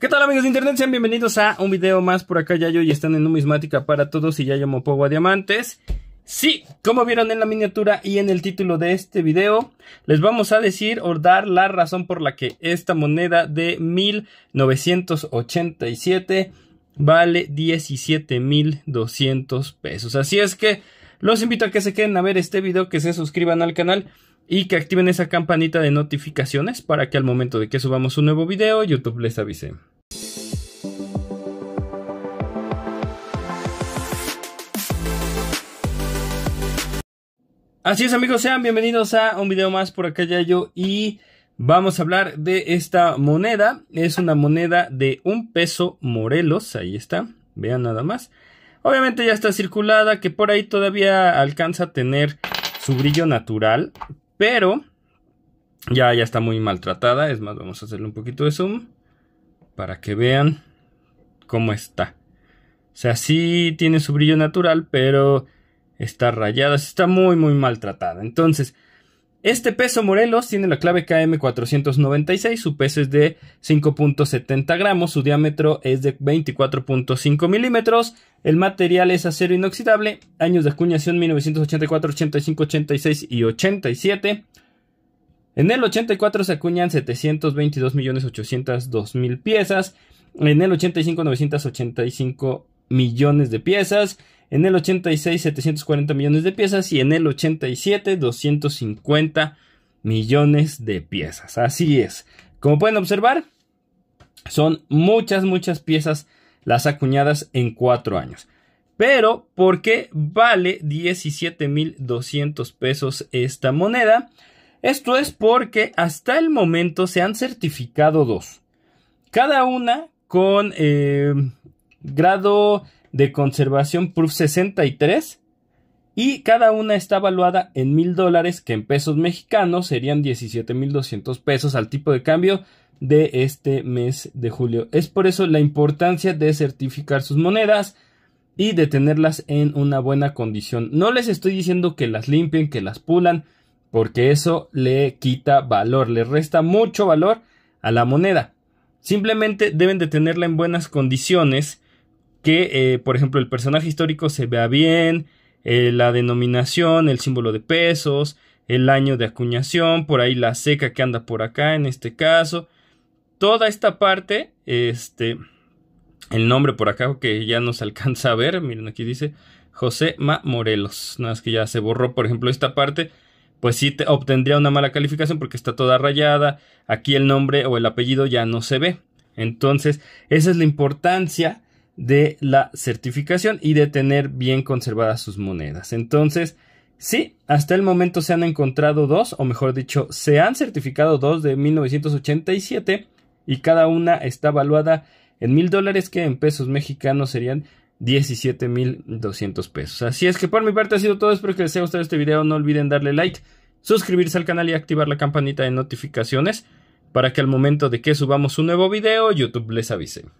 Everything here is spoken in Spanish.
¿Qué tal amigos de internet? Sean bienvenidos a un video más por acá ya yo y están en numismática para todos y ya llamo Mopogo a diamantes. Sí, como vieron en la miniatura y en el título de este video, les vamos a decir o dar la razón por la que esta moneda de 1987 vale 17.200 pesos. Así es que los invito a que se queden a ver este video, que se suscriban al canal y que activen esa campanita de notificaciones para que al momento de que subamos un nuevo video YouTube les avise. Así es amigos, sean bienvenidos a un video más por acá ya yo y vamos a hablar de esta moneda. Es una moneda de un peso Morelos, ahí está, vean nada más. Obviamente ya está circulada, que por ahí todavía alcanza a tener su brillo natural, pero ya, ya está muy maltratada. Es más, vamos a hacerle un poquito de zoom para que vean cómo está. O sea, sí tiene su brillo natural, pero está rayada, está muy, muy maltratada. Entonces, este peso Morelos tiene la clave KM496, su peso es de 5.70 gramos, su diámetro es de 24.5 milímetros, el material es acero inoxidable, años de acuñación 1984, 85, 86 y 87. En el 84 se acuñan 722.802.000 piezas, en el 85 985 millones de piezas, en el 86 740 millones de piezas y en el 87 250 millones de piezas. Así es. Como pueden observar, son muchas, muchas piezas las acuñadas en cuatro años. Pero, ¿por qué vale 17.200 pesos esta moneda? Esto es porque hasta el momento se han certificado dos. Cada una con eh, grado de conservación Proof 63 y cada una está evaluada en mil dólares que en pesos mexicanos serían 17.200 pesos al tipo de cambio de este mes de julio. Es por eso la importancia de certificar sus monedas y de tenerlas en una buena condición. No les estoy diciendo que las limpien, que las pulan, porque eso le quita valor, le resta mucho valor a la moneda. Simplemente deben de tenerla en buenas condiciones que, eh, por ejemplo, el personaje histórico se vea bien, eh, la denominación, el símbolo de pesos, el año de acuñación, por ahí la seca que anda por acá en este caso. Toda esta parte, este, el nombre por acá que ya nos alcanza a ver, miren aquí dice José Ma Morelos, nada más es que ya se borró, por ejemplo, esta parte, pues sí te obtendría una mala calificación porque está toda rayada, aquí el nombre o el apellido ya no se ve. Entonces, esa es la importancia de la certificación y de tener bien conservadas sus monedas. Entonces, sí, hasta el momento se han encontrado dos, o mejor dicho, se han certificado dos de 1987 y cada una está valuada en mil dólares que en pesos mexicanos serían mil 17.200 pesos. Así es que por mi parte ha sido todo, espero que les haya gustado este video, no olviden darle like, suscribirse al canal y activar la campanita de notificaciones para que al momento de que subamos un nuevo video YouTube les avise.